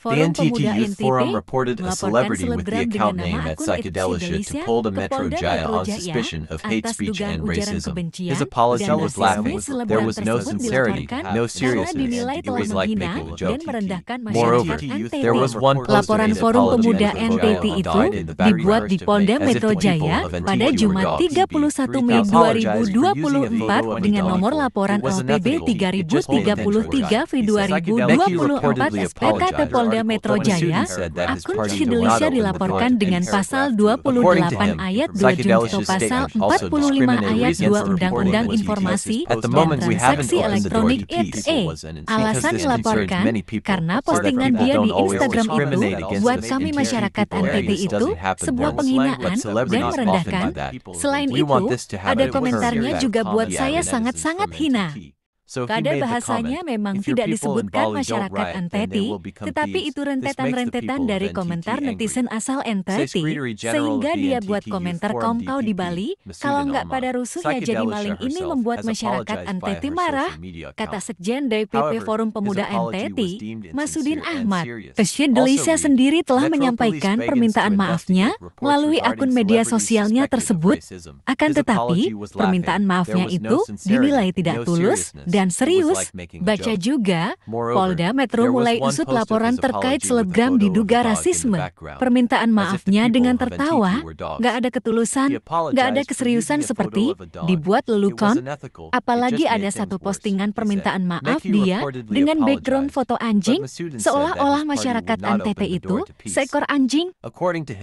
Forum the NTT Youth Forum reported a celebrity with the account name at Psychedelicia to pull the Metro Jaya on suspicion of hate speech and racism. His apology was laughing. There was no sincerity, no seriousness. It was like making a joke. Moreover, there was one Laporan Forum Pemuda NTT itu dibuat di Polda Metro Jaya pada Jumat 31 Mei 2024 dengan nomor laporan LPB 3033 V2024 SPK Polda Polda Metro Jaya, akun Psychedelia dilaporkan dengan pasal 28 ayat 2 junto pasal 45 ayat 2 Undang-Undang Informasi dan Transaksi Elektronik ITE. Alasan dilaporkan karena postingan dia di Instagram itu buat kami masyarakat NTT itu sebuah penghinaan dan merendahkan. Selain itu, ada komentarnya juga buat saya sangat-sangat hina. Pada bahasanya memang tidak disebutkan masyarakat Anteti, tetapi itu rentetan-rentetan dari komentar netizen asal Anteti, sehingga dia buat komentar kaum kau di Bali, kalau nggak pada rusuhnya jadi maling ini membuat masyarakat Anteti marah, kata Sekjen DPP Forum Pemuda Anteti, Masudin Ahmad. Tesyen Delisa sendiri telah menyampaikan permintaan maafnya melalui akun media sosialnya tersebut, akan tetapi permintaan maafnya itu dinilai tidak tulus dan dan serius, baca juga, Polda Metro mulai usut laporan terkait selebgram diduga rasisme. Permintaan maafnya dengan tertawa, gak ada ketulusan, gak ada keseriusan seperti dibuat lelukon, apalagi ada satu postingan permintaan maaf dia dengan background foto anjing, seolah-olah masyarakat NTT itu seekor anjing.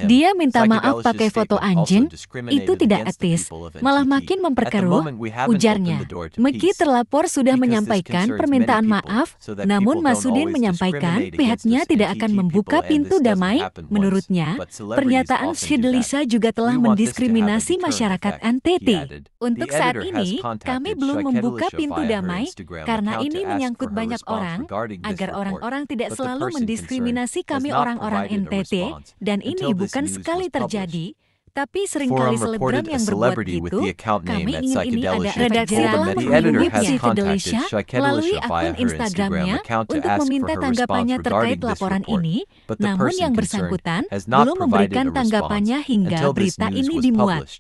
Dia minta maaf pakai foto anjing, itu tidak etis, malah makin memperkeruh, ujarnya. Meki terlapor sudah sudah menyampaikan permintaan maaf, namun Masudin menyampaikan pihaknya tidak akan membuka pintu damai. Menurutnya, pernyataan Shidlisa juga telah mendiskriminasi masyarakat NTT. Untuk saat ini, kami belum membuka pintu damai karena ini menyangkut banyak orang, agar orang-orang tidak selalu mendiskriminasi kami orang-orang NTT, dan ini bukan sekali terjadi, tapi seringkali selebgram yang berbuat gitu, kami ingin ini ada redaksi telah menghubungi Psychedelisha melalui akun Instagramnya untuk meminta tanggapannya terkait laporan ini, namun yang bersangkutan belum memberikan tanggapannya hingga berita ini dimuat.